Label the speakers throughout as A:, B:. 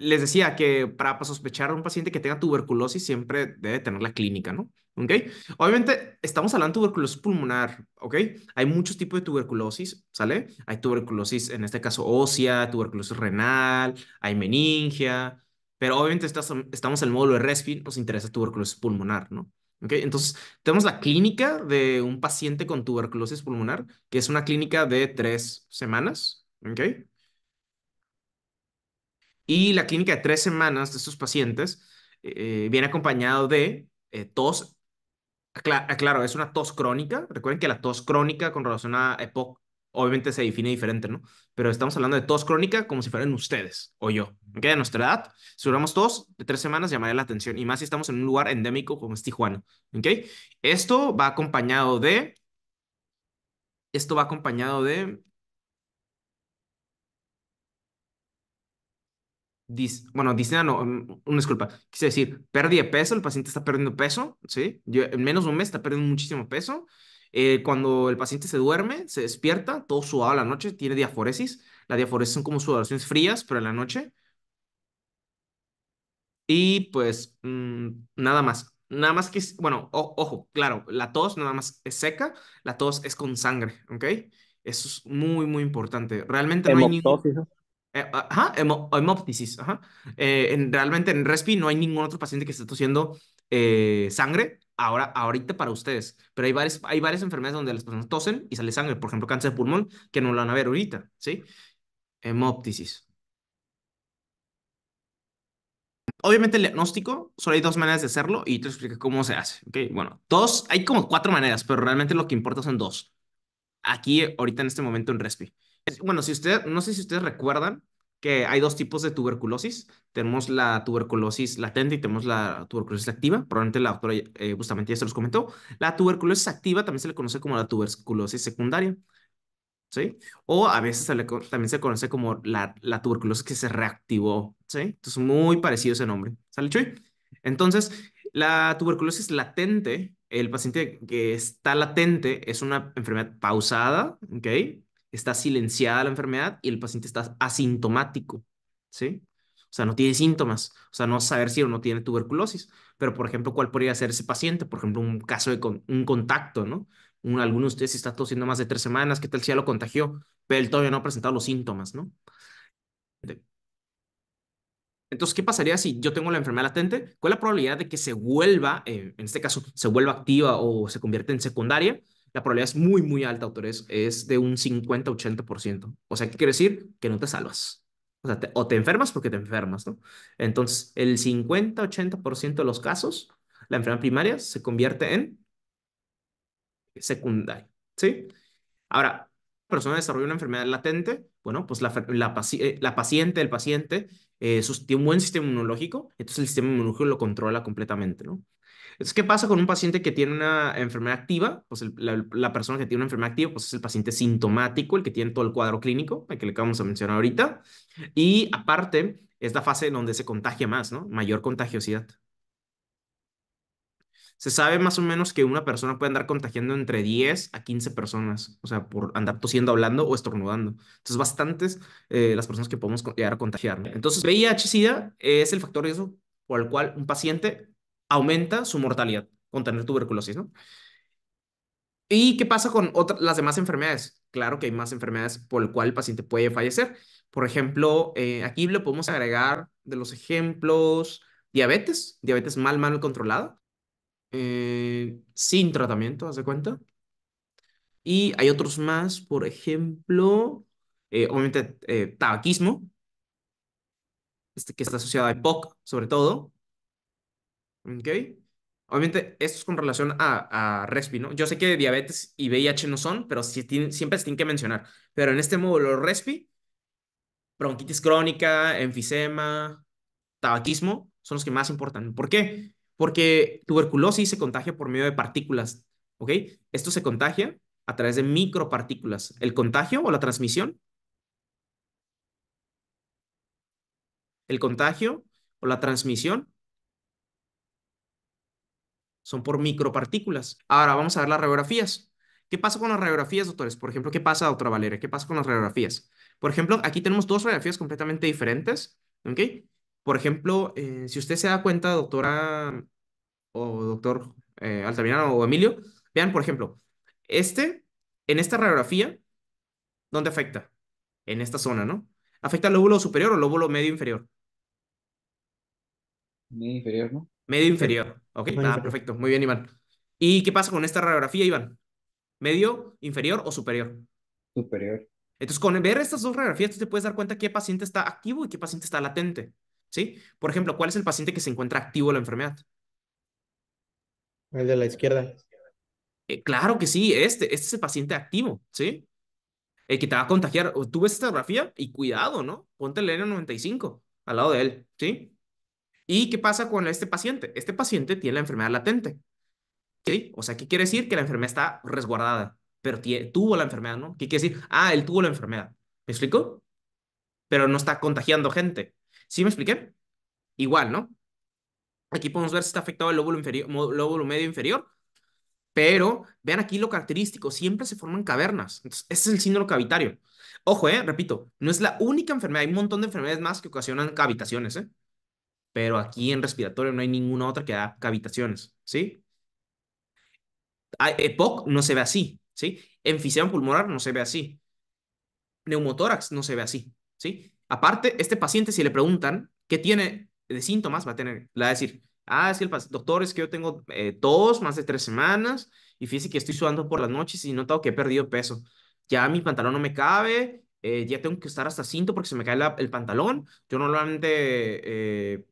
A: les decía que para, sospechar a un paciente que tenga tuberculosis siempre debe tener la clínica, ¿no? ¿Ok? Obviamente estamos hablando de tuberculosis pulmonar, ¿ok? Hay muchos tipos de tuberculosis, ¿sale? Hay tuberculosis, en este caso ósea, tuberculosis renal, hay meningia, pero obviamente estamos en el módulo de RESPI, nos interesa tuberculosis pulmonar, ¿no? ¿Ok? Entonces, tenemos la clínica de un paciente con tuberculosis pulmonar, que es una clínica de tres semanas, ¿ok? Y la clínica de tres semanas de estos pacientes eh, viene acompañado de eh, tos. Aclaro, claro, es una tos crónica. Recuerden que la tos crónica con relación a EPOC obviamente se define diferente, ¿no? Pero estamos hablando de tos crónica como si fueran ustedes o yo. ¿Ok? De nuestra edad, si duramos tos de tres semanas, llamaría la atención. Y más si estamos en un lugar endémico como es Tijuana. ¿Ok? Esto va acompañado de... Esto va acompañado de... bueno, disnea no, una disculpa, quise decir, pérdida de peso, el paciente está perdiendo peso, ¿sí? Yo, en menos de un mes está perdiendo muchísimo peso. Eh, cuando el paciente se duerme, se despierta, todo sudado a la noche, tiene diaforesis. La diaforesis son como sudoraciones frías, pero en la noche. Y pues mm, nada más. Nada más que, bueno, ojo, claro, la tos nada más es seca, la tos es con sangre, ¿ok? Eso es muy, muy importante. Realmente no hay ningún... Eh, ajá, eh, realmente en Respi no hay ningún otro paciente que esté tosiendo eh, sangre ahora, ahorita para ustedes, pero hay varias, hay varias enfermedades donde las personas tosen y sale sangre, por ejemplo, cáncer de pulmón, que no lo van a ver ahorita, ¿sí? Hemoptisis. Obviamente el diagnóstico, solo hay dos maneras de hacerlo y te explico cómo se hace, Bueno, dos, hay como cuatro maneras, pero realmente lo que importa son dos. Aquí, ahorita en este momento en Respi. Bueno, si usted, no sé si ustedes recuerdan que hay dos tipos de tuberculosis. Tenemos la tuberculosis latente y tenemos la tuberculosis activa. Probablemente la doctora eh, justamente ya se los comentó. La tuberculosis activa también se le conoce como la tuberculosis secundaria. ¿sí? O a veces se le, conoce como la, la, tuberculosis que se reactivó, ¿sí? Entonces, muy parecido ese nombre, ¿sale, Chuy? Entonces, la tuberculosis latente, el paciente que está latente es una enfermedad pausada, ¿ok? está silenciada la enfermedad y el paciente está asintomático, ¿sí? O sea, no tiene síntomas, o sea, no saber si o no tiene tuberculosis, pero por ejemplo, ¿cuál podría ser ese paciente? Por ejemplo, un caso de un contacto, ¿no? Un, alguno de ustedes está tosiendo más de tres semanas, ¿qué tal si ya lo contagió? Pero él todavía no ha presentado los síntomas, ¿no? Entonces, ¿qué pasaría si yo tengo la enfermedad latente? ¿Cuál es la probabilidad de que se vuelva, eh, en este caso, se vuelva activa o se convierta en secundaria? la probabilidad es muy, muy alta, autores, es de un 50-80%. O sea, ¿qué quiere decir? Que no te salvas. O sea, te, o te enfermas porque te enfermas, ¿no? Entonces, el 50-80% de los casos, la enfermedad primaria se convierte en secundaria, ¿sí? Ahora, persona desarrolla una enfermedad latente, bueno, pues la, eh, paciente, el paciente, eh, tiene un buen sistema inmunológico, entonces el sistema inmunológico lo controla completamente, ¿no? Entonces, ¿qué pasa con un paciente que tiene una enfermedad activa? Pues la, persona que tiene una enfermedad activa pues es el paciente sintomático, el que tiene todo el cuadro clínico, el que le acabamos de mencionar ahorita. Y aparte, es la fase en donde se contagia más, ¿no? Mayor contagiosidad. Se sabe más o menos que una persona puede andar contagiando entre 10 a 15 personas, o sea, por andar tosiendo, hablando o estornudando. Entonces, bastantes eh, las personas que podemos llegar a contagiar. Entonces, VIH-Sida es el factor de riesgo por el cual un paciente aumenta su mortalidad con tener tuberculosis, ¿no? ¿Y qué pasa con otras, las demás enfermedades? Claro que hay más enfermedades por el cual el paciente puede fallecer. Por ejemplo, eh, aquí le podemos agregar de los ejemplos diabetes, diabetes mal, mal controlada, eh, sin tratamiento, ¿haz de cuenta? Y hay otros más, por ejemplo, eh, obviamente tabaquismo, este que está asociado a EPOC, sobre todo, Obviamente, esto es con relación a, a RESPI, ¿no? Yo sé que diabetes y VIH no son, pero siempre se tienen que mencionar. Pero en este módulo, RESPI, bronquitis crónica, enfisema, tabaquismo, son los que más importan. ¿Por qué? Porque tuberculosis se contagia por medio de partículas, ¿ok? Esto se contagia a través de micropartículas. ¿El contagio o la transmisión? ¿El contagio o la transmisión son por micropartículas. Ahora vamos a ver las radiografías. ¿Qué pasa con las radiografías, doctores? Por ejemplo, ¿qué pasa, doctora Valeria? ¿Qué pasa con las radiografías? Por ejemplo, aquí tenemos dos radiografías completamente diferentes, ¿ok? Por ejemplo, eh, si usted se da cuenta, doctora o doctor eh, Altamirano o Emilio, vean, por ejemplo, este, en esta radiografía, ¿dónde afecta? En esta zona, ¿no? ¿Afecta el lóbulo superior o lóbulo medio inferior? Medio inferior, ¿no? Medio inferior. Ok, ah, perfecto. Muy bien, Iván. ¿Y qué pasa con esta radiografía, Iván? ¿Medio, inferior o superior? Superior. Entonces, con ver estas dos radiografías, tú te puedes dar cuenta qué paciente está activo y qué paciente está latente. ¿Sí? Por ejemplo, ¿cuál es el paciente que se encuentra activo en la enfermedad? El de la izquierda. Eh, claro que sí, este, este es el paciente activo, ¿sí? El que te va a contagiar. Tú ves esta radiografía y cuidado, ¿no? Ponte el N95 al lado de él, ¿sí? ¿Y qué pasa con este paciente? Este paciente tiene la enfermedad latente. ¿Sí? O sea, ¿qué quiere decir? Que la enfermedad está resguardada, pero tuvo la enfermedad, ¿no? ¿Qué quiere decir? Ah, él tuvo la enfermedad. ¿Me explico? Pero no está contagiando gente. ¿Sí me expliqué? Igual, ¿no? Aquí podemos ver si está afectado el lóbulo, inferior, lóbulo medio inferior, pero vean aquí lo característico, siempre se forman cavernas. Entonces, ese es el síndrome cavitario. Ojo, eh, repito, no es la única enfermedad, hay un montón de enfermedades más que ocasionan cavitaciones, ¿eh? pero aquí en respiratorio no hay ninguna otra que da cavitaciones, ¿sí? EPOC eh, no se ve así, ¿sí? Enfisema pulmonar no se ve así. Neumotórax no se ve así, ¿sí? Aparte, este paciente, si le preguntan qué tiene de síntomas, va a tener, le va a decir, ah, es que el doctor, es que yo tengo dos, eh, tos más de tres semanas y fíjese que estoy sudando por las noches y he notado que he perdido peso. Ya mi pantalón no me cabe, eh, ya tengo que estar hasta cinto porque se me cae el pantalón. Yo normalmente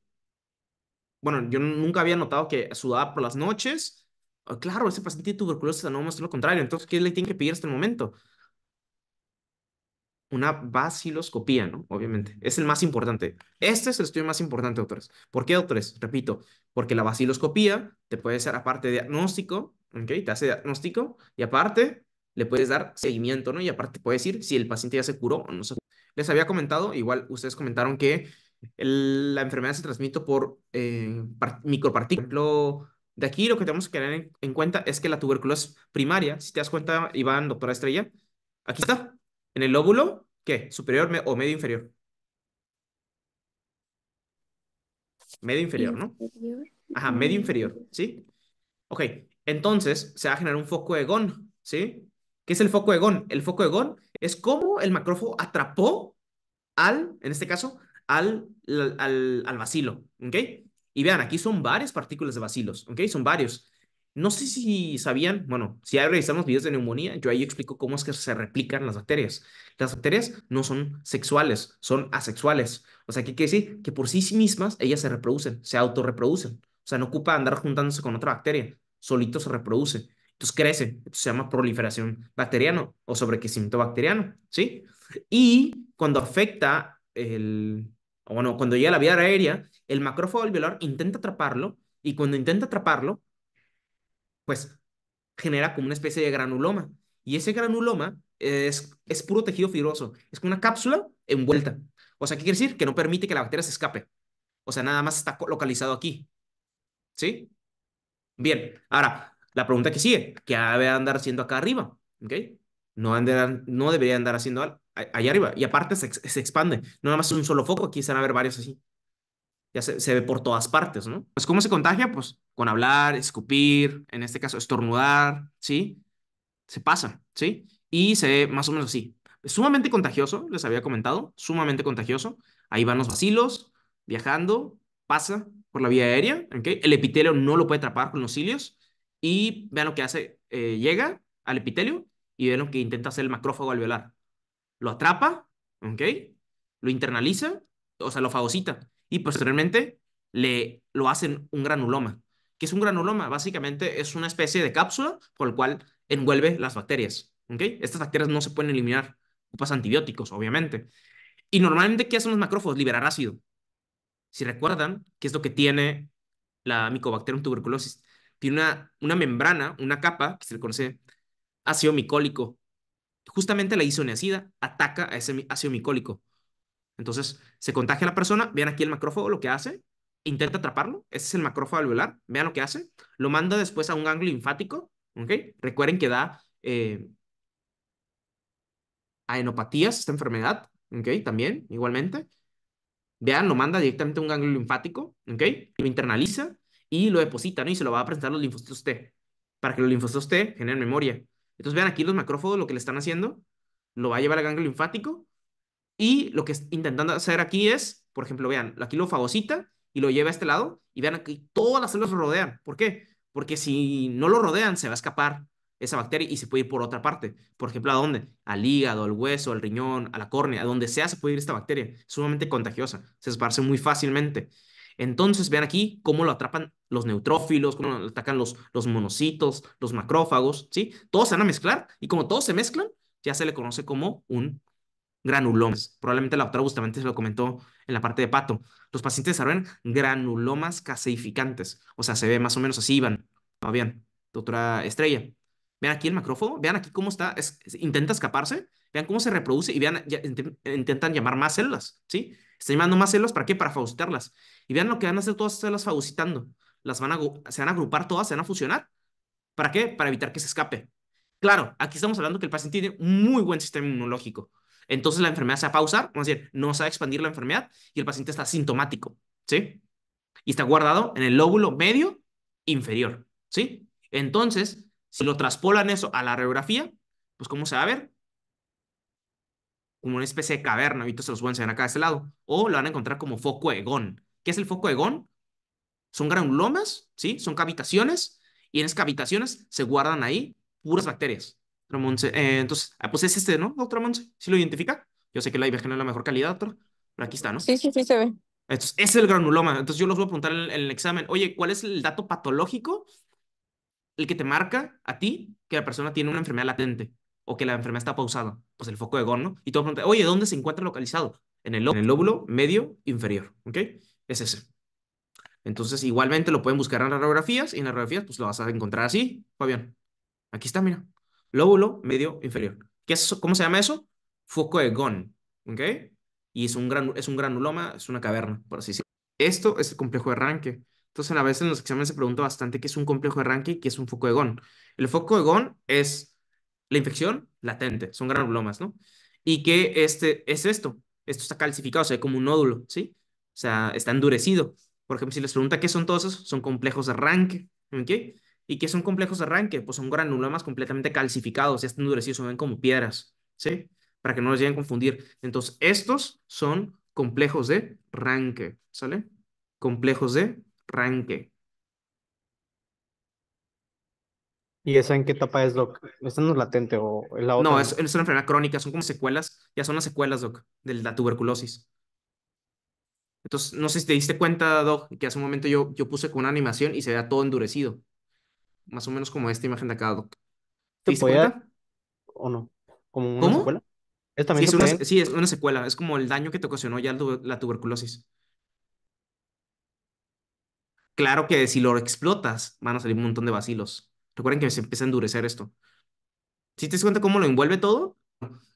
A: bueno, yo nunca había notado que sudaba por las noches. Ah, claro, ese paciente tiene tuberculosis a lo contrario. Entonces, ¿qué le tiene que pedir hasta el momento? Una vaciloscopía, ¿no? Obviamente. Es el más importante. Este es el estudio más importante, doctores. ¿Por qué, doctores? Repito, porque la vaciloscopía te puede ser aparte diagnóstico, ¿ok? Te hace diagnóstico y aparte le puedes dar seguimiento, ¿no? Y aparte puedes decir si el paciente ya se curó o no se curó. Les había comentado, igual ustedes comentaron que la enfermedad se transmite por eh, micropartículas. Por ejemplo, de aquí lo que tenemos que tener en, cuenta es que la tuberculosis primaria, si te das cuenta, Iván, doctora Estrella, aquí está, en el lóbulo, ¿qué? ¿Superior o medio inferior? Medio inferior, ¿no? Ajá, medio inferior, ¿sí? Ok, entonces se va a generar un foco de GON, ¿sí? ¿Qué es el foco de GON? El foco de GON es cómo el macrófago atrapó al, en este caso, al, al, bacilo, ¿ok? Y vean, aquí son varias partículas de bacilos, ¿ok? Son varios. No sé si sabían, bueno, si hay revisamos videos de neumonía, yo ahí explico cómo es que se replican las bacterias. Las bacterias no son sexuales, son asexuales. O sea, ¿qué quiere decir? Que por sí mismas ellas se reproducen, se autorreproducen. O sea, no ocupa andar juntándose con otra bacteria, solito se reproduce. Entonces crece, se llama proliferación bacteriana o sobrecrecimiento bacteriano, ¿sí? Y cuando afecta el, o bueno, cuando llega la vía aérea, el macrófago alveolar intenta atraparlo y cuando intenta atraparlo, pues genera como una especie de granuloma. Y ese granuloma es, es puro tejido fibroso, es como una cápsula envuelta. O sea, ¿qué quiere decir? Que no permite que la bacteria se escape. O sea, nada más está localizado aquí. ¿Sí? Bien, ahora, la pregunta que sigue, ¿qué debe andar haciendo acá arriba? ¿Ok? No, no debería andar haciendo algo allá arriba. Y aparte se, expande. No nada más es un solo foco, aquí se van a ver varios así. Ya se, ve por todas partes, ¿no? Pues, ¿cómo se contagia? Pues con hablar, escupir, en este caso estornudar, ¿sí? Se pasa, ¿sí? Y se ve más o menos así. Es sumamente contagioso, les había comentado, sumamente contagioso. Ahí van los vacilos, viajando, pasa por la vía aérea, ¿Ok? El epitelio no lo puede atrapar con los cilios. Y vean lo que hace, eh, llega al epitelio y vean lo que intenta hacer el macrófago alveolar lo atrapa, Lo internaliza, o sea, lo fagocita. Y posteriormente le, lo hacen un granuloma. ¿Qué es un granuloma? Básicamente es una especie de cápsula por la cual envuelve las bacterias. Estas bacterias no se pueden eliminar. Ocupas antibióticos, obviamente. Y normalmente, ¿qué hacen los macrófagos? Liberar ácido. Si recuerdan, ¿qué es lo que tiene la Mycobacterium tuberculosis? Tiene una, una membrana, una capa, que se le conoce ácido micólico, justamente la isoniacida ataca a ese ácido micólico. Entonces, se contagia la persona, vean aquí el macrófago lo que hace, intenta atraparlo, ese es el macrófago alveolar, vean lo que hace, lo manda después a un ganglio linfático, Recuerden que da eh, esta enfermedad, ¿ok? También, igualmente. Vean, lo manda directamente a un ganglio linfático, ¿ok? Lo internaliza y lo deposita, ¿no? Y se lo va a presentar los linfocitos T, para que los linfocitos T generen memoria. Entonces vean aquí los macrófagos lo que le están haciendo, lo va a llevar al ganglio linfático y lo que es intentando hacer aquí es, por ejemplo, vean, aquí lo fagocita y lo lleva a este lado y vean aquí todas las células lo rodean. ¿Por qué? Porque si no lo rodean se va a escapar esa bacteria y se puede ir por otra parte. Por ejemplo, ¿a dónde? Al hígado, al hueso, al riñón, a la córnea, a donde sea se puede ir esta bacteria. Es Sumamente contagiosa, se esparce muy fácilmente. Entonces, vean aquí cómo lo atrapan los neutrófilos, cómo atacan los, los monocitos, los macrófagos, ¿sí? Todos se van a mezclar y como todos se mezclan, ya se le conoce como un granuloma. Probablemente la doctora justamente se lo comentó en la parte de pato. Los pacientes desarrollan granulomas caseificantes. O sea, se ve más o menos así, Iván. ¿No bien? Doctora Estrella. Vean aquí el macrófago, vean aquí cómo está, intenta escaparse, vean cómo se reproduce y vean, intentan llamar más células, ¿sí? Están llamando más células, ¿para qué? Para fagocitarlas. Y vean lo que van a hacer todas las células fagocitando las van a, se van a agrupar todas, se van a fusionar. ¿Para qué? Para evitar que se escape. Claro, aquí estamos hablando que el paciente tiene un muy buen sistema inmunológico. Entonces la enfermedad se va a pausar, vamos a decir, no se va a expandir la enfermedad y el paciente está sintomático, ¿sí? Y está guardado en el lóbulo medio inferior, ¿sí? Entonces, si lo traspolan eso a la radiografía, pues ¿cómo se va a ver? Como una especie de caverna, ahorita se los a enseñar acá de este lado, o lo van a encontrar como foco de Gón. ¿Qué es el foco de Gón? Son granulomas, ¿sí? Son cavitaciones y en esas cavitaciones se guardan ahí puras bacterias. Eh, entonces, ah, pues es este, ¿no, doctora Monse? ¿Sí lo identifica? Yo sé que la imagen es la mejor calidad, pero aquí está, ¿no? Sí, sí, sí se ve. Entonces, es el granuloma. Entonces, yo los voy a preguntar en, el examen, oye, ¿cuál es el dato patológico el que te marca a ti que la persona tiene una enfermedad latente o que la enfermedad está pausada? Pues el foco de GON, ¿no? Y todo pronto. oye, ¿dónde se encuentra localizado? En el, en el lóbulo medio inferior, ¿ok? Es ese. Entonces, igualmente lo pueden buscar en radiografías y en las radiografías pues lo vas a encontrar así, Fabián. Aquí está, mira. Lóbulo medio inferior. ¿Qué es ¿Cómo se llama eso? Foco de Gon. ¿Ok? Y es un, gran, es un granuloma, es una caverna, por así decirlo. Esto es el complejo de arranque Entonces, a veces en los exámenes se pregunta bastante qué es un complejo de arranque y qué es un foco de Gon. El foco de Gon es la infección latente, son granulomas, ¿no? Y que este es esto. Esto está calcificado, o se ve como un nódulo, ¿sí? O sea, está endurecido. Por ejemplo, si les pregunta qué son todos esos, son complejos de arranque. ¿okay? ¿Y qué son complejos de arranque? Pues son granulomas completamente calcificados, ya están endurecidos, se ven como piedras, ¿sí? Para que no los lleguen a confundir. Entonces, estos son complejos de arranque, ¿sale? Complejos de arranque. ¿Y esa en qué etapa es, Doc? ¿Esta no es latente o la otra? No, es, una enfermedad crónica, son como secuelas, ya son las secuelas, Doc, de la tuberculosis. Entonces, no sé si te diste cuenta, Doc, que hace un momento yo, yo puse con una animación y se ve todo endurecido. Más o menos como esta imagen de acá, Doc. ¿Te, ¿O no? ¿Como una ¿Cómo? secuela? sí, es una, secuela. Es como el daño que te ocasionó ya la tuberculosis. Claro que si lo explotas, van a salir un montón de vacilos. Recuerden que se empieza a endurecer esto. Si te das cuenta cómo lo envuelve todo?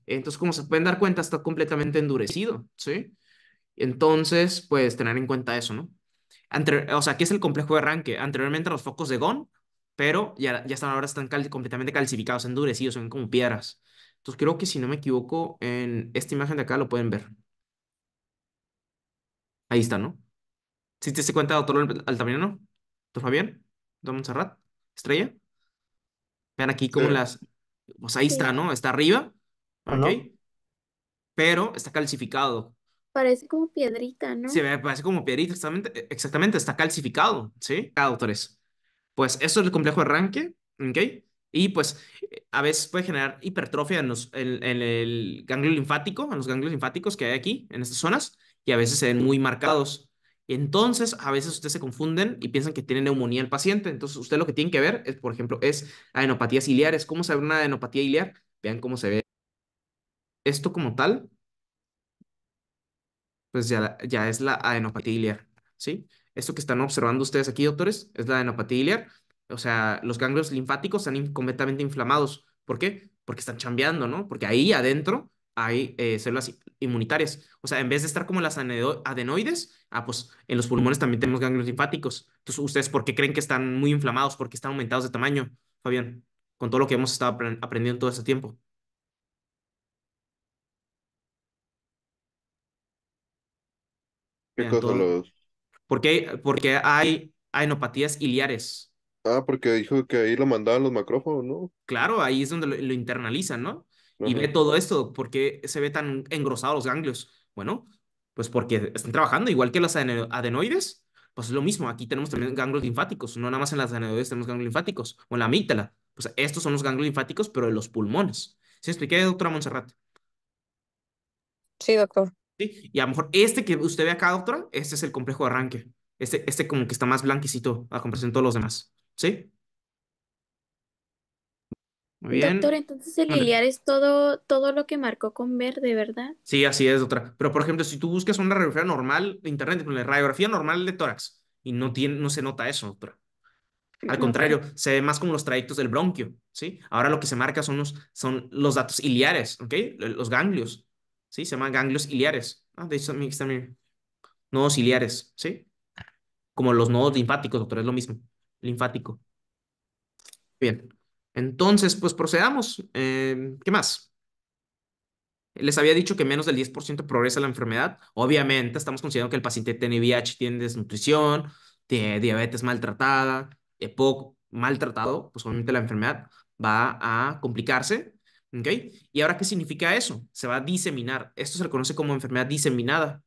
A: Entonces, como se pueden dar cuenta, está completamente endurecido, ¿sí? Entonces, pues tener en cuenta eso, ¿no? o sea, aquí es el complejo de arranque. Anteriormente los focos de GON, pero ya, ya están ahora están completamente calcificados, endurecidos, son como piedras. Entonces creo que si no me equivoco, en esta imagen de acá lo pueden ver. Ahí está, ¿no? ¿Sí te cuenta, doctor Altamirano? ¿Doctor Fabián? ¿Don Montserrat? ¿Estrella? Vean aquí como las... Pues ahí está, ¿no? Está arriba. ¿Ok? Pero está calcificado. Parece como piedrita, ¿no? Sí, parece como piedrita, exactamente, e, exactamente está calcificado, ¿sí? Cada autores, Pues eso es el complejo de ¿ok? Y pues eh, a veces puede generar hipertrofia en, los, en, el ganglio linfático, en los ganglios linfáticos que hay aquí, en estas zonas, y a veces se ven muy marcados. Entonces, a veces ustedes se confunden y piensan que tiene neumonía el paciente. Entonces, usted lo que tiene que ver, es, por ejemplo, es adenopatías iliares. ¿Cómo se ve una adenopatía iliar? Vean cómo se ve esto como tal, pues ya, es la adenopatía iliar, ¿sí? Esto que están observando ustedes aquí, doctores, es la adenopatía iliar. O sea, los ganglios linfáticos están completamente inflamados. ¿Por qué? Porque están chambeando, ¿no? Porque ahí adentro hay eh, células inmunitarias. O sea, en vez de estar como las adenoides, ah, pues en los pulmones también tenemos ganglios linfáticos. Entonces, ¿ustedes por qué creen que están muy inflamados? Porque están aumentados de tamaño, Fabián? Con todo lo que hemos estado aprendiendo todo este tiempo. ¿Qué Porque, hay adenopatías iliares. Ah, porque dijo que ahí lo mandaban los macrófonos, ¿no? Claro, ahí es donde lo, internalizan, ¿no? Y ve todo esto, ¿por qué se ve tan engrosados los ganglios? Bueno, pues porque están trabajando, igual que las adenoides, pues es lo mismo, aquí tenemos también ganglios linfáticos, no nada más en las adenoides tenemos ganglios linfáticos, o en la amígdala, pues estos son los ganglios linfáticos, pero de los pulmones. ¿Sí expliqué, doctora Montserrat Sí, doctor. ¿sí? Y a lo mejor este que usted ve acá, doctora, este es el complejo de arranque. Este, este como que está más blanquecito a comparación de todos los demás, ¿sí? Muy bien. Doctor, entonces el iliar es todo, todo lo que marcó con verde, ¿verdad? Sí, así es, doctora. Pero, por ejemplo, si tú buscas una radiografía normal de internet, con la radiografía normal de tórax, y no, tiene, no se nota eso, doctora. Al contrario, se ve más como los trayectos del bronquio, ¿sí? Ahora lo que se marca son los, son los datos iliares, ¿ok? Los ganglios, ¿sí? Se llaman ganglios iliares. Ah, de hecho, también. Nodos iliares, ¿sí? Como los nodos linfáticos, doctor, es lo mismo. Linfático. Bien. Entonces, pues procedamos. Eh, ¿Qué más? Les había dicho que menos del 10% progresa la enfermedad. Obviamente, estamos considerando que el paciente tiene VIH, tiene desnutrición, tiene diabetes maltratada, EPOC eh, maltratado, pues obviamente la enfermedad va a complicarse ¿Ok? ¿Y ahora qué significa eso? Se va a diseminar. Esto se le conoce como enfermedad diseminada.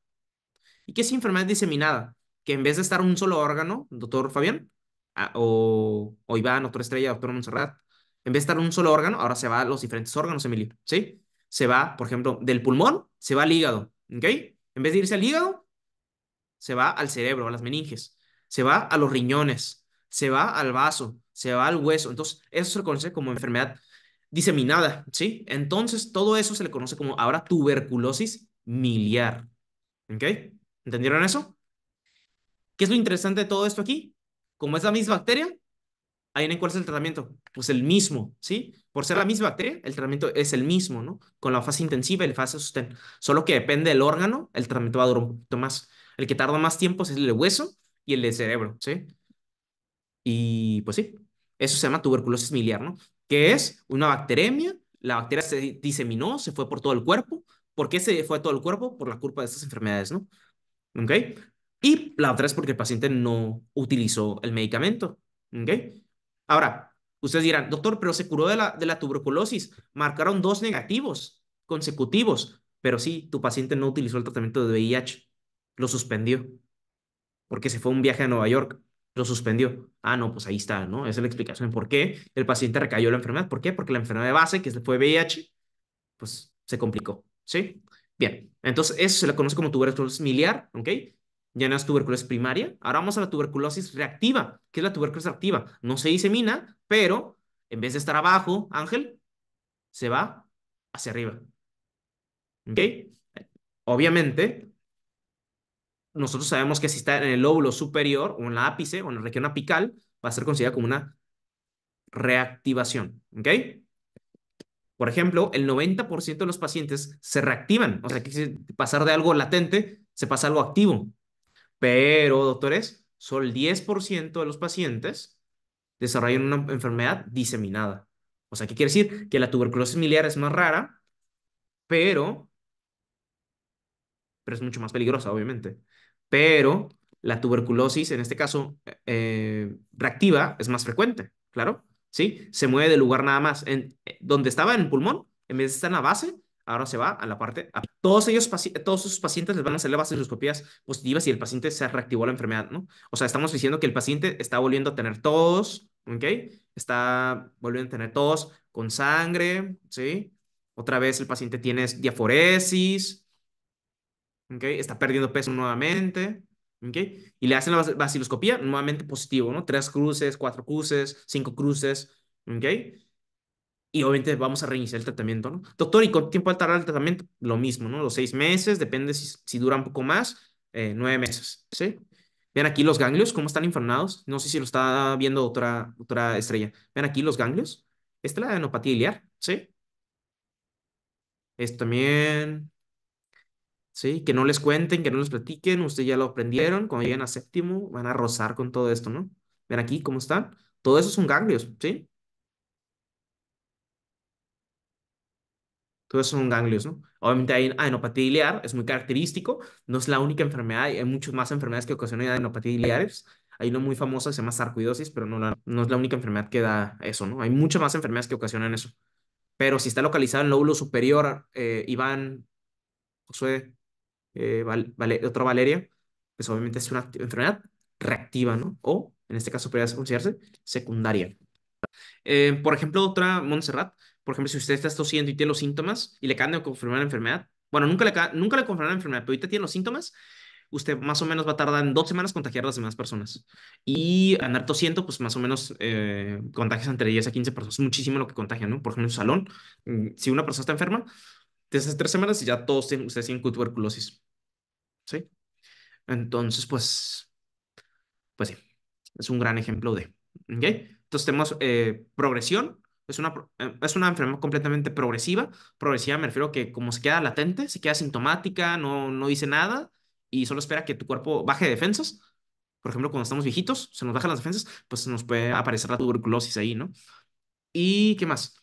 A: ¿Y qué es enfermedad diseminada? Que en vez de estar en un solo órgano, doctor Fabián, ah, o, o Iván, doctor Estrella, doctor Monserrat, en vez de estar en un solo órgano, ahora se va a los diferentes órganos, Emilio, ¿sí? Se va, por ejemplo, del pulmón, se va al hígado, ¿ok? En vez de irse al hígado, se va al cerebro, a las meninges, se va a los riñones, se va al vaso, se va al hueso. Entonces, eso se conoce como enfermedad diseminada, ¿sí? Entonces, todo eso se le conoce como ahora tuberculosis miliar. ¿Ok? ¿Entendieron eso? ¿Qué es lo interesante de todo esto aquí? Como es la misma bacteria, ahí en cuál es el tratamiento. Pues el mismo, ¿sí? Por ser la misma bacteria, el tratamiento es el mismo, ¿no? Con la fase intensiva y la fase sostén. Solo que depende del órgano, el tratamiento va a durar un poquito más. El que tarda más tiempo es el de hueso y el de cerebro, ¿sí? Y pues sí, eso se llama tuberculosis miliar, ¿no? que es una bacteremia. La bacteria se diseminó, se fue por todo el cuerpo. ¿Por qué se fue a todo el cuerpo? Por la culpa de estas enfermedades, ¿no? ¿Ok? Y la otra es porque el paciente no utilizó el medicamento. ¿Ok? Ahora, ustedes dirán, doctor, pero se curó de la, de la tuberculosis. Marcaron dos negativos consecutivos, pero sí, tu paciente no utilizó el tratamiento de VIH. Lo suspendió porque se fue a un viaje a Nueva York lo suspendió. Ah, no, pues ahí está, ¿no? Esa es la explicación. ¿Por qué el paciente recayó la enfermedad? ¿Por qué? Porque la enfermedad de base, que fue VIH, pues se complicó, ¿sí? Bien, entonces eso se le conoce como tuberculosis miliar, ¿ok? Ya no es tuberculosis primaria. Ahora vamos a la tuberculosis reactiva. ¿Qué es la tuberculosis reactiva? No se disemina, pero en vez de estar abajo, Ángel, se va hacia arriba. ¿Ok? Obviamente, nosotros sabemos que si está en el lóbulo superior o en la ápice o en la región apical, va a ser considerada como una reactivación. ¿Ok? Por ejemplo, el 90% de los pacientes se reactivan. O sea, que pasar de algo latente, se pasa a algo activo. Pero, doctores, solo el 10% de los pacientes desarrollan una enfermedad diseminada. O sea, ¿qué quiere decir? Que la tuberculosis miliar es más rara, pero, pero es mucho más peligrosa, obviamente pero la tuberculosis, en este caso eh, eh, reactiva, es más frecuente, claro, ¿sí? Se mueve de lugar nada más. En, eh, donde estaba en el pulmón, en vez de estar en la base, ahora se va a la parte. A todos ellos, todos sus pacientes les van a hacer la base positivas y el paciente se reactivó la enfermedad, ¿no? O sea, estamos diciendo que el paciente está volviendo a tener tos, ¿ok? Está volviendo a tener tos con sangre, ¿sí? Otra vez el paciente tiene diaforesis, ¿okay? Está perdiendo peso nuevamente, ¿okay? Y le hacen la vaciloscopía, nuevamente positivo, ¿no? Tres cruces, cuatro cruces, cinco cruces, ¿ok? Y obviamente vamos a reiniciar el tratamiento, ¿no? Doctor, ¿y cuánto tiempo va a tardar el tratamiento? Lo mismo, ¿no? Los seis meses, depende si, si dura un poco más, eh, nueve meses, ¿sí? Vean aquí los ganglios, cómo están inflamados. No sé si lo está viendo otra, otra estrella. Vean aquí los ganglios. Esta es la adenopatía iliar, ¿sí? Esto también. ¿sí? Que no les cuenten, que no les platiquen, ustedes ya lo aprendieron, cuando lleguen a séptimo van a rozar con todo esto, ¿no? Ven aquí cómo están. Todo eso son ganglios, ¿sí? Todo eso son ganglios, ¿no? Obviamente hay adenopatía biliar, es muy característico, no es la única enfermedad, hay muchas más enfermedades que ocasionan adenopatía biliares. Hay una muy famosa que se llama sarcoidosis, pero no, no es la única enfermedad que da eso, ¿no? Hay muchas más enfermedades que ocasionan eso. Pero si está localizado en el lóbulo superior, eh, Iván, Josué, eh, valeria vale, otra Valeria pues obviamente es una enfermedad reactiva, ¿no? O, en este caso, podría considerarse secundaria. Eh, por ejemplo, otra, Montserrat, por ejemplo, si usted está tosiendo y tiene los síntomas y le acaban de confirmar la enfermedad, bueno, nunca le, nunca le confirmaron la enfermedad, pero ahorita tiene los síntomas, usted más o menos va a tardar en dos semanas contagiar a las demás personas. Y andar tosiendo, pues más o menos eh, contagias entre 10 a 15 personas, muchísimo lo que contagia, ¿no? Por ejemplo, en un salón, mm, si una persona está enferma, de esas tres semanas y ya todos tienen, ustedes tienen tuberculosis. ¿Sí? Entonces, pues, pues sí, es un gran ejemplo de. ¿okay? Entonces tenemos eh, progresión, es una, eh, es una enfermedad completamente progresiva. Progresiva me refiero a que como se queda latente, se queda sintomática, no, no dice nada y solo espera que tu cuerpo baje defensas. Por ejemplo, cuando estamos viejitos, se nos bajan las defensas, pues nos puede aparecer la tuberculosis ahí, ¿no? ¿Y qué más?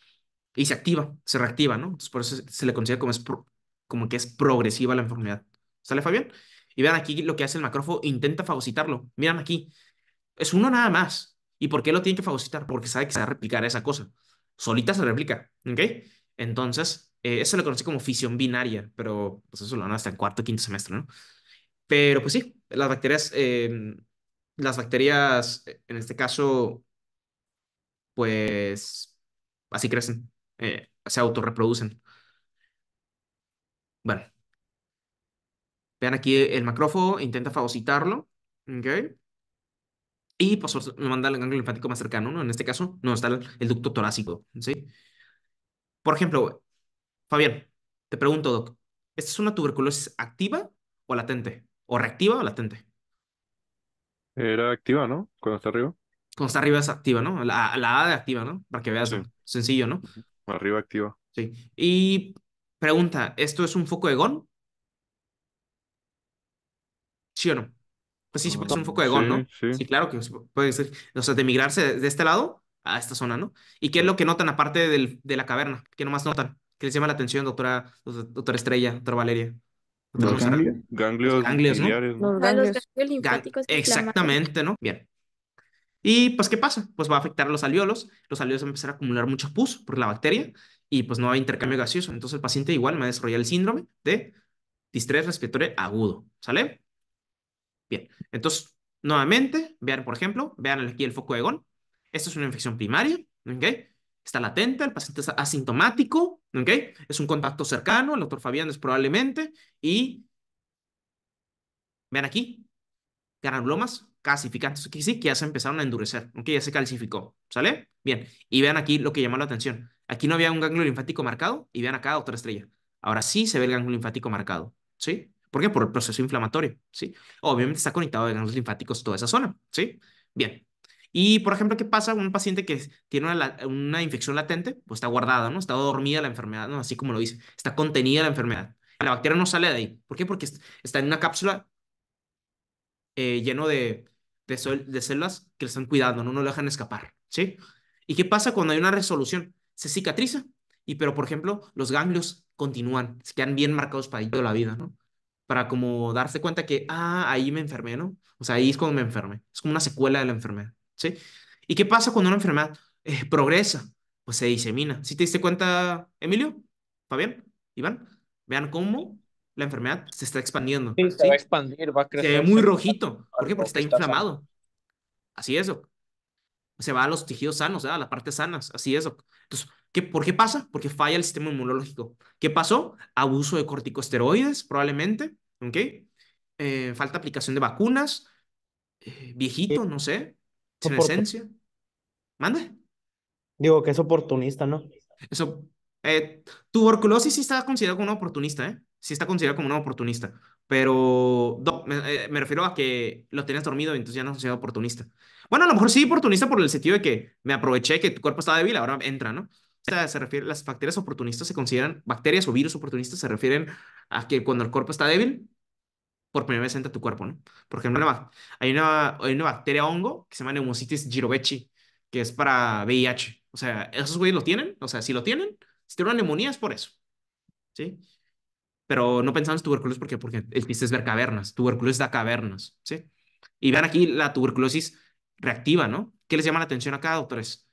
A: y se activa, se reactiva, ¿no? Entonces por eso se, le considera como, es como que es progresiva la enfermedad. ¿Sale, Fabián? Y vean aquí lo que hace el macrófago, intenta fagocitarlo. Miren aquí, es uno nada más. ¿Y por qué lo tiene que fagocitar? Porque sabe que se va a replicar esa cosa. Solita se replica, ¿ok? Entonces, eh, eso lo conoce como fisión binaria, pero pues eso lo van hasta el cuarto, quinto semestre, ¿no? Pero pues sí, las bacterias, em, las bacterias, eh, en este caso, pues así crecen. Eh, se autorreproducen. Bueno. Vean aquí el macrófago, intenta fagocitarlo. ¿okay? Y pues me manda el ganglio linfático más cercano, ¿no? En este caso, no, está el, ducto torácico, ¿sí? Por ejemplo, Fabián, te pregunto, Doc, ¿esta es una tuberculosis activa o latente? ¿O reactiva o latente? Era activa, ¿no? Cuando está arriba. Cuando está arriba es activa, ¿no? La, A de activa, ¿no? Para que veas, sencillo, ¿no? Arriba activa. Sí. Y pregunta, ¿esto es un foco de GON? ¿Sí o no? Pues sí, sí, es un foco de GON, ¿no? Sí. sí. claro que puede ser. O sea, de migrarse de este lado a esta zona, ¿no? ¿Y qué es lo que notan aparte de la caverna? ¿Qué nomás notan? ¿Qué les llama la atención, doctora, doctora Estrella, doctora Valeria? ganglios, ganglios, ¿no? linfáticos. exactamente, ¿no? Bien. Y pues, ¿qué pasa? Pues va a afectar a los alveolos, los alveolos van a empezar a acumular mucha pus por la bacteria y pues no hay intercambio gaseoso. Entonces el paciente igual va a desarrollar el síndrome de distrés respiratorio agudo, ¿sale? Bien, entonces, nuevamente, vean, por ejemplo, vean aquí el foco de GON. Esta es una infección primaria, Está latente, el paciente es asintomático, Es un contacto cercano, el doctor Fabián es probablemente, y vean aquí, granulomas calcificantes, que sí, que ya se empezaron a endurecer, que ya se calcificó, ¿sale? Bien, y vean aquí lo que llamó la atención. Aquí no había un ganglio linfático marcado y vean acá otra estrella. Ahora sí se ve el ganglio linfático marcado, ¿sí? ¿Por qué? Por el proceso inflamatorio, ¿sí? Obviamente está conectado de ganglios linfáticos toda esa zona, ¿sí? Bien. Y, por ejemplo, ¿qué pasa con un paciente que tiene una, infección latente? Pues está guardada, ¿no? Está dormida la enfermedad, ¿no? Así como lo dice, está contenida la enfermedad. La bacteria no sale de ahí. ¿Por qué? Porque está en una cápsula eh, lleno de, de, células que le están cuidando, no, no lo dejan escapar, ¿sí? ¿Y qué pasa cuando hay una resolución? Se cicatriza, y pero por ejemplo, los ganglios continúan, se quedan bien marcados para toda la vida, ¿no? Para como darse cuenta que, ah, ahí me enfermé, ¿no? O sea, ahí es cuando me enfermé, es como una secuela de la enfermedad, ¿sí? ¿Y qué pasa cuando una enfermedad eh, progresa? Pues se disemina. ¿Sí te diste cuenta, Emilio? ¿Fabián? ¿Iván? Vean cómo la enfermedad pues, se está expandiendo. se va a expandir, va a crecer. Se ve muy rojito. ¿Por qué? Porque está inflamado. Así es. Se va a los tejidos sanos, a las partes sanas. Así es. Entonces, ¿qué, ¿por qué pasa? Porque falla el sistema inmunológico. ¿Qué pasó? Abuso de corticosteroides, probablemente. ¿Ok? Eh, falta aplicación de vacunas. Eh, viejito, no sé. Sin esencia. ¿Mande? Digo que es oportunista, ¿no? Eso. Eh, tuberculosis sí está considerado como un oportunista, ¿eh? sí está considerado como un oportunista, pero eh, me, refiero a que lo tenías dormido y entonces ya no considerado oportunista. Bueno, a lo mejor sí oportunista por el sentido de que me aproveché que tu cuerpo estaba débil, ahora entra, ¿no? se refiere, las bacterias oportunistas se consideran, bacterias o virus oportunistas se refieren a que cuando el cuerpo está débil, por primera vez entra tu cuerpo, ¿no? Por ejemplo, hay una, hay una bacteria hongo que se llama neumositis girovechi, que es para VIH. O sea, esos güeyes lo tienen, o sea, si lo tienen, si tienen una neumonía es por eso, ¿sí? pero no pensamos tuberculosis porque, porque el chiste es ver cavernas, tuberculosis da cavernas, ¿sí? Y vean aquí la tuberculosis reactiva, ¿no? ¿Qué les llama la atención acá, doctores?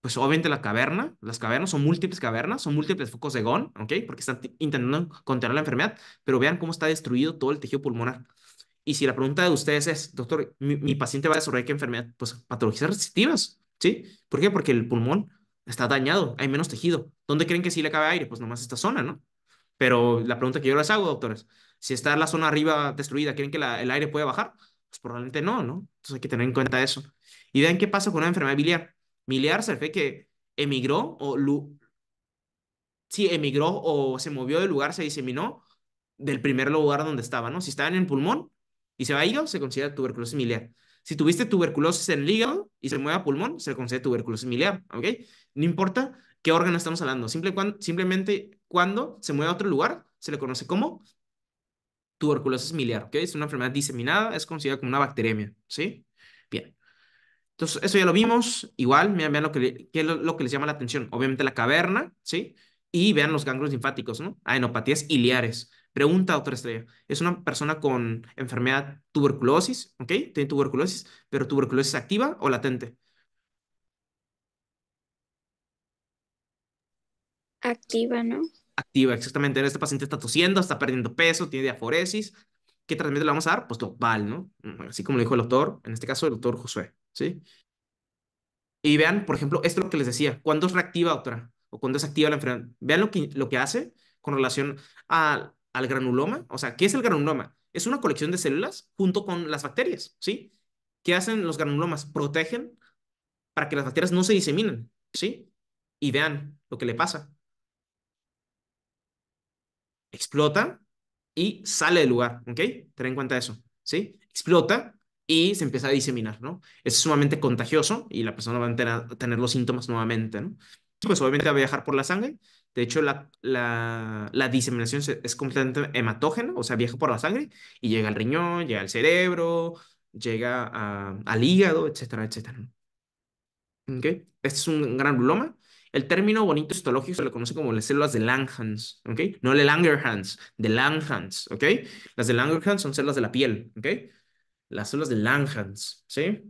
A: Pues obviamente la caverna, las cavernas son múltiples cavernas, son múltiples focos de GON, ¿ok? Porque están intentando controlar la enfermedad, pero vean cómo está destruido todo el tejido pulmonar. Y si la pregunta de ustedes es, doctor, mi, paciente va a desarrollar qué enfermedad? Pues patologías resistivas, ¿sí? ¿Por qué? Porque el pulmón está dañado, hay menos tejido. ¿Dónde creen que sí le cabe aire? Pues nomás esta zona, ¿no? Pero la pregunta que yo les hago, doctores, si está la zona arriba destruida, ¿quieren que el aire pueda bajar? Pues probablemente no, ¿no? Entonces hay que tener en cuenta eso. Y vean qué pasa con una enfermedad biliar. Biliar se ve que emigró o lu... si emigró o se movió del lugar, se diseminó del primer lugar donde estaba, ¿no? Si estaba en el pulmón y se va a hígado, se considera tuberculosis biliar. Si tuviste tuberculosis en el hígado y se mueve a pulmón, se considera tuberculosis biliar, ¿ok? No importa qué órgano estamos hablando, simplemente cuando se mueve a otro lugar, se le conoce como tuberculosis miliar, ¿ok? Es una enfermedad diseminada, es considerada como una bacteremia, ¿sí? Bien. Entonces, eso ya lo vimos. Igual, vean, lo, que, lo, que les llama la atención. Obviamente la caverna, ¿sí? Y vean los ganglios linfáticos, ¿no? enopatías iliares. Pregunta a otra estrella. Es una persona con enfermedad tuberculosis, ¿ok? Tiene tuberculosis, pero tuberculosis activa o latente. Activa, ¿no? activa. Exactamente, este paciente está tosiendo, está perdiendo peso, tiene diaforesis. ¿Qué tratamiento le vamos a dar? Pues total, ¿no? Mm, así como lo dijo el doctor, en este caso el doctor Josué, ¿sí? Y vean, por ejemplo, esto es lo que les decía. ¿Cuándo es reactiva, doctora? ¿O cuándo es activa la enfermedad? Vean lo que, lo que hace con relación al granuloma. O sea, ¿qué es el granuloma? Es una colección de células junto con las bacterias, ¿sí? ¿Qué hacen los granulomas? Protegen para que las bacterias no se diseminen, ¿sí? Y vean lo que le pasa explota y sale del lugar, ¿ok? Ten en cuenta eso, ¿sí? Explota y se empieza a diseminar, ¿no? Es sumamente contagioso y la persona va a tener, los síntomas nuevamente, ¿no? Pues obviamente va a viajar por la sangre. De hecho, la, la, la diseminación es completamente hematógena, o sea, viaja por la sangre y llega al riñón, llega al cerebro, llega al hígado, etcétera, etcétera. ¿Ok? Este es un gran loma. El término bonito histológico se le conoce como las células de Langhans, ¿ok? No de Langerhans, de Langhans, ¿ok? Las de Langerhans son células de la piel, ¿ok? Las células de Langhans, ¿sí?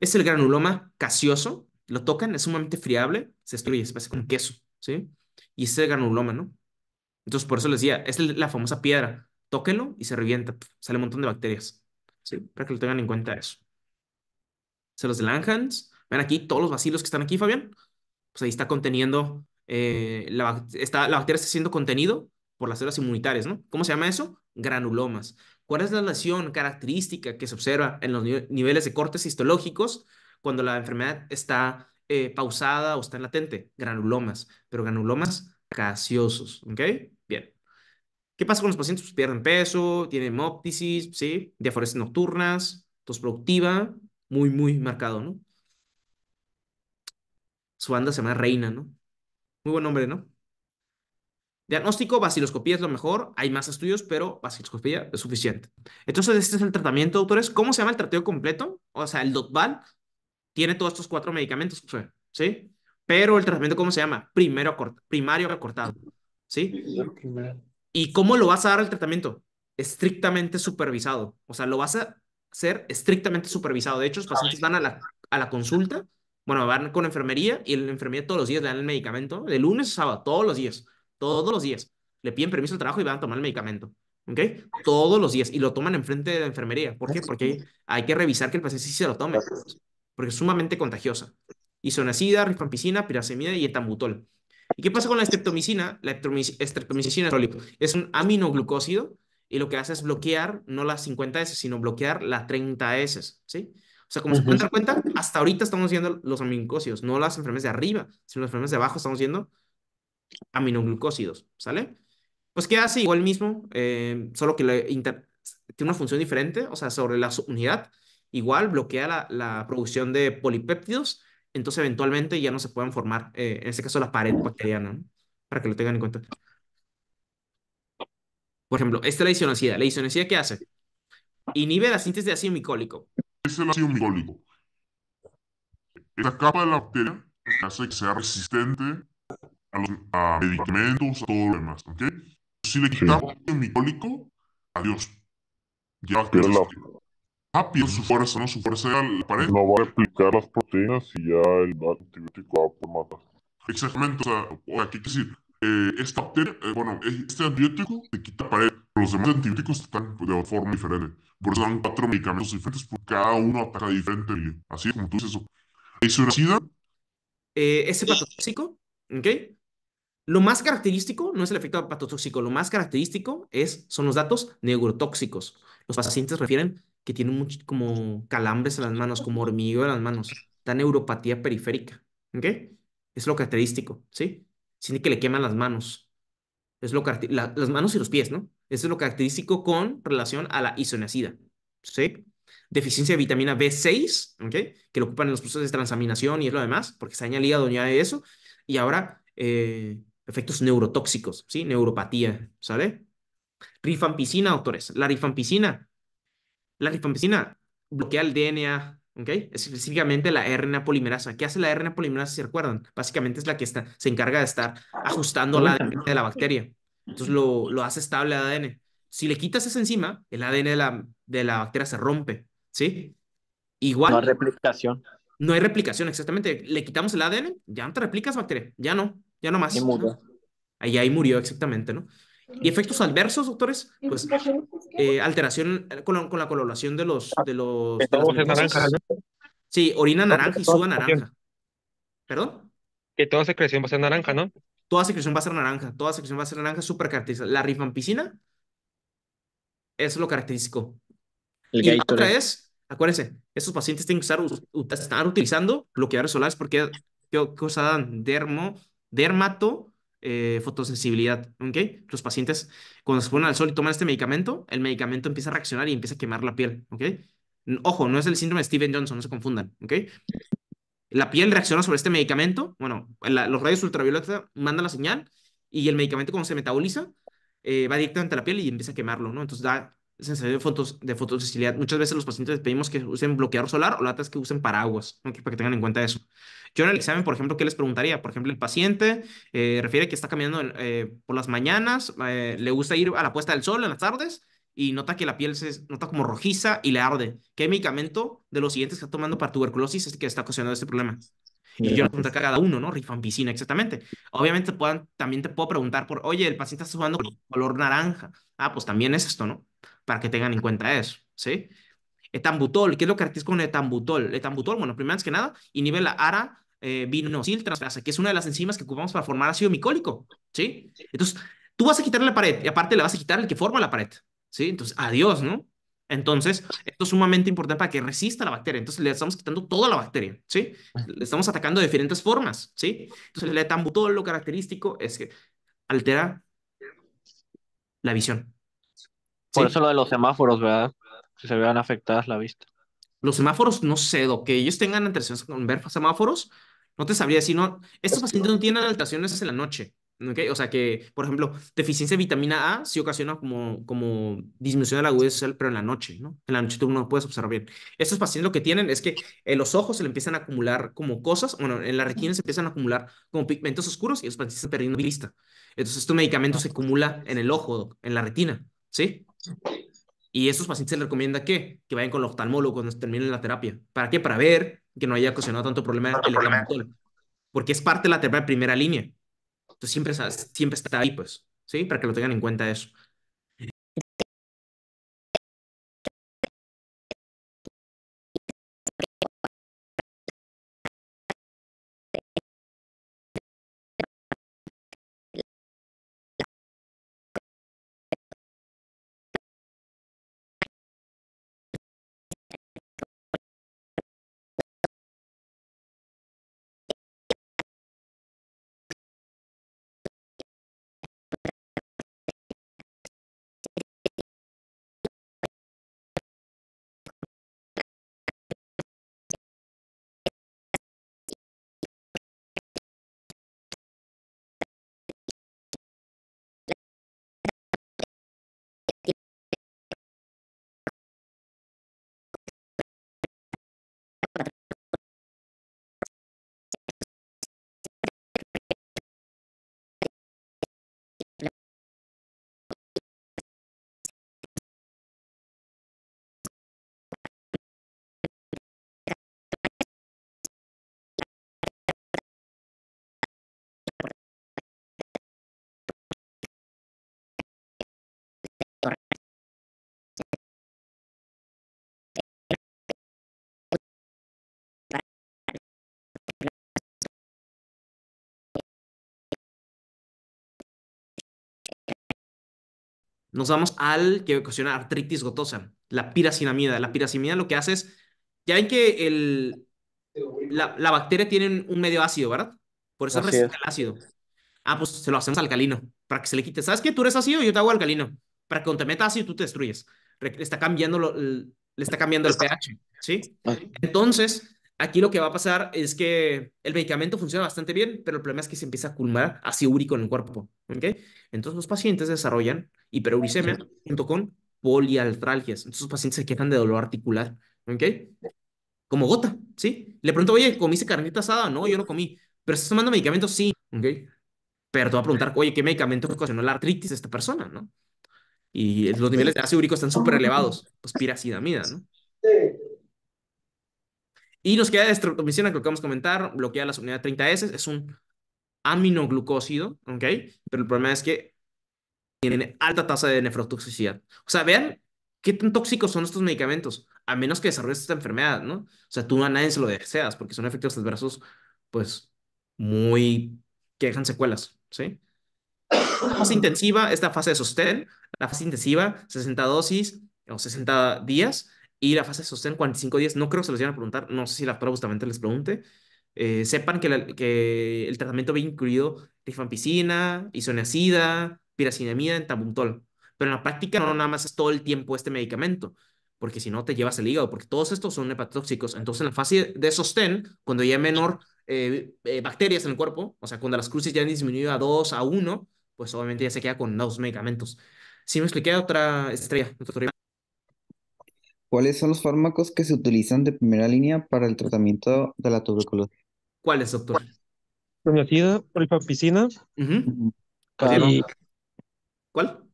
A: Es el granuloma casioso. lo tocan, es sumamente friable, se destruye, se hace como queso, ¿sí? Y es el granuloma, ¿no? Entonces, por eso les decía, es la famosa piedra, tóquenlo y se revienta, sale un montón de bacterias, ¿sí? Para que lo tengan en cuenta eso. Células de Langhans, Ven aquí todos los vacíos que están aquí, Fabián. Pues ahí está conteniendo, eh, la, está, la bacteria está siendo contenido por las células inmunitarias, ¿no? ¿Cómo se llama eso? Granulomas. ¿Cuál es la lesión característica que se observa en los niveles de cortes histológicos cuando la enfermedad está eh, pausada o está en latente? Granulomas, pero granulomas gaseosos, ¿ok? Bien. ¿Qué pasa con los pacientes? Pues pierden peso, tienen hemoptisis, ¿sí? Diaforesis nocturnas, tos productiva, muy, muy marcado, ¿no? Su banda se llama Reina, ¿no? Muy buen nombre, ¿no? Diagnóstico, vaciloscopía es lo mejor, hay más estudios, pero vaciloscopía es suficiente. Entonces, este es el tratamiento, doctores. ¿Cómo se llama el tratamiento completo? O sea, el DOTVAL tiene todos estos cuatro medicamentos, pues, ¿sí? Pero el tratamiento, ¿cómo se llama? Primero primario acortado, ¿sí? ¿Y cómo lo vas a dar el tratamiento? Estrictamente supervisado. O sea, lo vas a hacer estrictamente supervisado. De hecho, los pacientes van a la, a la consulta bueno, van con enfermería y la enfermería todos los días le dan el medicamento, de lunes a sábado, todos los días, todos los días. Le piden permiso al trabajo y van a tomar el medicamento. ¿Ok? Todos los días. Y lo toman enfrente de la enfermería. ¿Por qué? Porque hay que revisar que el paciente sí se lo tome. Porque es sumamente contagiosa. Isonacida, rifampicina, piracemida y etambutol. ¿Y qué pasa con la estreptomicina? La estreptomicina es un aminoglucósido y lo que hace es bloquear no las 50S, sino bloquear las 30S, ¿sí? O sea, como se pueden dar cuenta, hasta ahorita estamos viendo los aminoglucósidos, no las enfermedades de arriba, sino las enfermedades de abajo estamos viendo aminoglucósidos, ¿sale? Pues ¿qué hace? igual mismo, em, solo que tiene una función diferente, o sea, sobre la unidad, igual bloquea la, producción de polipéptidos, entonces eventualmente ya no se pueden formar, eh, en este caso, la pared bacteriana, para que lo tengan en cuenta. Por ejemplo, esta es la isoniacida. ¿La isoniacida qué hace? Inhibe la síntesis de ácido micólico es el ácido micólico. Esta capa de la bacteria hace que sea resistente a, los, medicamentos, a todo lo demás. ¿okay? Si le quitamos el micólico, adiós. Ya pierde, la... ah, su fuerza, ¿no? Su fuerza ya la pared. No va a explicar las proteínas y ya el antibiótico va por matar. Exactamente, o sea, ¿qué quiere decir? Eh, esta eh, bueno, este antibiótico te quita pared, pero los demás antibióticos están de forma diferente. Por eso dan cuatro medicamentos diferentes, porque cada uno ataca diferente. Así como tú dices eso. ¿Es una sida? Eh, ese patotóxico, ¿ok? Lo más característico no es el efecto patotóxico, lo más característico es, son los datos neurotóxicos. Los pacientes refieren que tienen como calambres en las manos, como hormigueo en las manos, Tan neuropatía periférica, ¿ok? Es lo característico, ¿sí? sino que le queman las manos. Es lo las manos y los pies, ¿no? Eso es lo característico con relación a la isoniacida. ¿Sí? Deficiencia de vitamina B6, ¿ok? Que lo ocupan en los procesos de transaminación y es lo demás, porque se ha añadido de eso. Y ahora, eh, efectos neurotóxicos, ¿sí? Neuropatía, ¿sale? Rifampicina, doctores. La rifampicina. La rifampicina bloquea el DNA ¿ok? Específicamente la RNA polimerasa. ¿Qué hace la RNA polimerasa, si recuerdan? Básicamente es la que está, se encarga de estar ajustando la ADN de la bacteria. Entonces lo, hace estable el ADN. Si le quitas esa enzima, el ADN de la, de la bacteria se rompe, ¿sí? Igual. No hay replicación. No hay replicación, exactamente. Le quitamos el ADN, ya no te replicas bacteria, ya no, ya no más. Ahí, ahí murió, exactamente, ¿no? ¿Y efectos adversos, doctores? Pues eh, alteración eh, con la, coloración de los... De los, Sí, orina naranja y suda naranja. ¿Perdón? Que toda secreción va a ser naranja, ¿no? Toda secreción va a ser naranja, toda secreción va a ser naranja, súper característica. La rifampicina es lo característico. y otra es, acuérdense, estos pacientes tienen que estar, utilizando bloqueadores solares porque, ¿qué cosa dan? Dermo, dermato eh, fotosensibilidad. ok, Los pacientes, cuando se ponen al sol y toman este medicamento, el medicamento empieza a reaccionar y empieza a quemar la piel. ok, Ojo, no es el síndrome de Steven Johnson, no se confundan. ok La piel reacciona sobre este medicamento. Bueno, los rayos ultravioleta mandan la señal y el medicamento, cuando se metaboliza, eh, va directamente a la piel y empieza a quemarlo. ¿no? Entonces da sensación de, fotos, de fotosensibilidad. Muchas veces los pacientes les pedimos que usen bloqueador solar o es que usen paraguas, para que tengan en cuenta eso. Yo en el examen, por ejemplo, ¿qué les preguntaría? Por ejemplo, el paciente eh, refiere que está caminando eh, por las mañanas, eh, le gusta ir a la puesta del sol en las tardes y nota que la piel se nota como rojiza y le arde. ¿Qué medicamento de los siguientes está tomando para tuberculosis es que está ocasionando este problema? Y yo le pregunté a cada uno, ¿no? Rifampicina, exactamente. Obviamente puedan, también te puedo preguntar por, oye, el paciente está sudando color naranja. Ah, pues también es esto, ¿no? para que tengan en cuenta eso, ¿sí? Etambutol, ¿qué es lo que de con etambutol? Etambutol, bueno, primero antes que nada, inhibe la ara eh, que es una de las enzimas que ocupamos para formar ácido micólico, ¿sí? Entonces, tú vas a quitarle la pared y aparte le vas a quitar el que forma la pared, ¿sí? Entonces, adiós, ¿no? Entonces, esto es sumamente importante para que resista la bacteria. Entonces, le estamos quitando toda la bacteria, ¿sí? Le estamos atacando de diferentes formas, ¿sí? Entonces, el etambutol lo característico es que altera la visión. Por eso lo de los semáforos, ¿verdad? Si se vean afectadas la vista. Los semáforos, no sé, lo que ellos tengan alteraciones con ver semáforos, no te sabría decir, no, estos pacientes no tienen alteraciones en la noche, ¿okay? O sea que, por ejemplo, deficiencia de vitamina A sí ocasiona como, como disminución de la agudeza social, pero en la noche, ¿no? En la noche tú no puedes observar bien. Estos pacientes lo que tienen es que en eh, los ojos se le empiezan a acumular como cosas, bueno, en la retina se empiezan a acumular como pigmentos oscuros y los pacientes están perdiendo vista. Entonces, este medicamento se acumula en el ojo, en la retina, ¿sí? Y a esos pacientes les recomienda que, que vayan con el oftalmólogo cuando terminen la terapia. ¿Para qué? Para ver que no haya ocasionado tanto problema el Porque es parte de la terapia de primera línea. Entonces siempre, siempre está ahí, pues, ¿sí? Para que lo tengan en cuenta eso. Nos vamos al que ocasiona artritis gotosa, la piracinamida. La piracinamida lo que hace es, ya ven que el, la, la bacteria tiene un medio ácido, ¿verdad? Por eso resiste el ácido. Ah, pues se lo hacemos alcalino, para que se le quite. ¿Sabes qué? Tú eres ácido, yo te hago alcalino. Para que cuando te metas ácido, tú te destruyes. Le está cambiando, le está cambiando el pH, ¿sí? Ah. Entonces, Aquí lo que va a pasar es que el medicamento funciona bastante bien, pero el problema es que se empieza a culmar ácido úrico en el cuerpo. ¿okay? Entonces los pacientes desarrollan hiperuricemia junto con polialtralgias. Entonces los pacientes se quejan de dolor articular. ¿okay? Como gota, ¿sí? Le pregunto, oye, ¿comiste carnita asada? No, yo no comí. ¿Pero estás tomando medicamentos? Sí. ¿okay? Pero te va a preguntar, oye, ¿qué medicamento ocasionó la artritis de esta persona? ¿no? Y los niveles de ácido úrico están súper elevados. Pues piracidamida, ¿no? Sí. Y nos queda estreptomicina, que que vamos a comentar, bloquea la subunidad 30S, es un aminoglucósido, ¿ok? Pero el problema es que tienen alta tasa de nefrotoxicidad. O sea, vean qué tan tóxicos son estos medicamentos, a menos que desarrolles esta enfermedad, ¿no? O sea, tú a nadie se lo deseas, porque son efectos adversos, pues, muy... que dejan secuelas, ¿sí? La fase intensiva esta fase de sostén, la fase intensiva, 60 dosis o 60 días, y la fase de sostén 45 días, no creo que se los vayan a preguntar, no sé si la prueba justamente les pregunte. Eh, sepan que, que, el tratamiento había incluido rifampicina, isoniazida, piracinamida, entabuntol. Pero en la práctica no nada más es todo el tiempo este medicamento, porque si no te llevas el hígado, porque todos estos son hepatotóxicos. Entonces en la fase de sostén, cuando ya hay menor eh, eh, bacterias en el cuerpo, o sea, cuando las cruces ya han disminuido a 2, a 1, pues obviamente ya se queda con dos medicamentos. Si ¿Sí me expliqué otra estrella? ¿Cuáles son los fármacos que se utilizan de primera línea para el tratamiento de la tuberculosis? ¿Cuáles, doctor? Probiocida, rifampicina. ¿Cuál?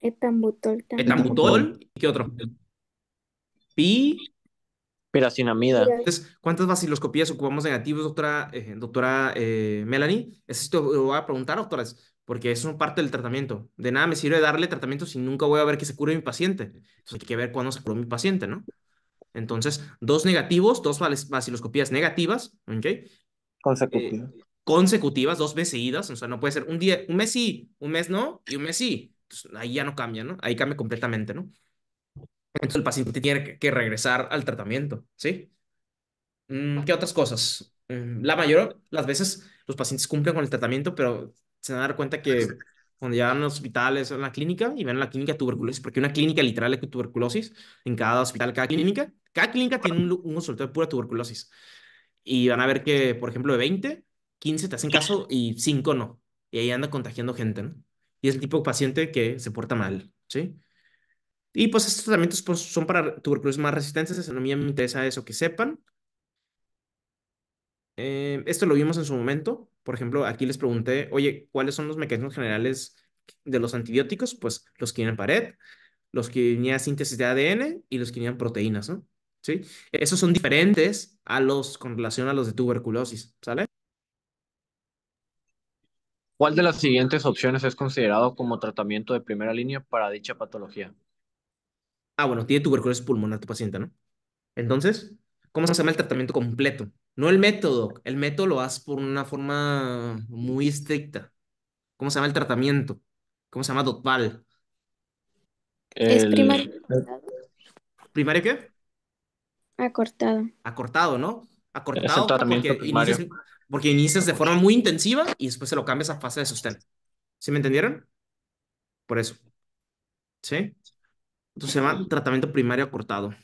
A: Etambutol. ¿Etambutol? qué otro? Pi. Piracinamida. Entonces, ¿cuántas baciloscopías ocupamos negativos, doctora, eh, doctora eh, Melanie? Eso te lo voy a preguntar, doctora porque eso es parte del tratamiento. De nada me sirve darle tratamiento si nunca voy a ver que se cure mi paciente. Entonces hay que ver cuándo se curó mi paciente, ¿no? Entonces, dos negativos, dos vaciloscopías negativas, ¿ok? Eh, consecutivas. consecutivas, dos veces seguidas, o sea, no puede ser un día, un mes sí, un mes no, y un mes sí. ahí ya no cambia, ¿no? Ahí cambia completamente, ¿no? Entonces el paciente tiene que regresar al tratamiento, ¿sí? Mm, ¿Qué otras cosas? Mm, la mayor, las veces los pacientes cumplen con el tratamiento, pero se van a dar cuenta que cuando llegan los hospitales, a la clínica, y ven la clínica tuberculosis, porque una clínica literal de tuberculosis, en cada hospital, cada clínica, cada clínica tiene un, un de pura tuberculosis. Y van a ver que, por ejemplo, de 20, 15 te hacen caso y 5 no. Y ahí anda contagiando gente, ¿no? Y es el tipo de paciente que se porta mal, ¿sí? Y pues estos tratamientos pues, son para tuberculosis más resistentes, a mí me interesa eso que sepan, eh, esto lo vimos en su momento. Por ejemplo, aquí les pregunté, oye, ¿cuáles son los mecanismos generales de los antibióticos? Pues los que tienen pared, los que tenían síntesis de ADN y los que tenían proteínas, ¿no? ¿Sí? Esos son diferentes a los con relación a los de tuberculosis, ¿sale? ¿Cuál de las siguientes opciones es considerado como tratamiento de primera línea para dicha patología? Ah, bueno, tiene tuberculosis pulmonar tu paciente, ¿no? Entonces, ¿cómo se llama el tratamiento completo? No el método, el método lo haces por una forma muy estricta. ¿Cómo se llama el tratamiento? ¿Cómo se llama Dotval?
B: Es primario.
A: ¿Primario qué? Acortado. Acortado, ¿no? Acortado porque inicias, de forma muy intensiva y después se lo cambias a fase de sostén. ¿Sí me entendieron? Por eso. ¿Sí? Entonces se llama tratamiento primario acortado.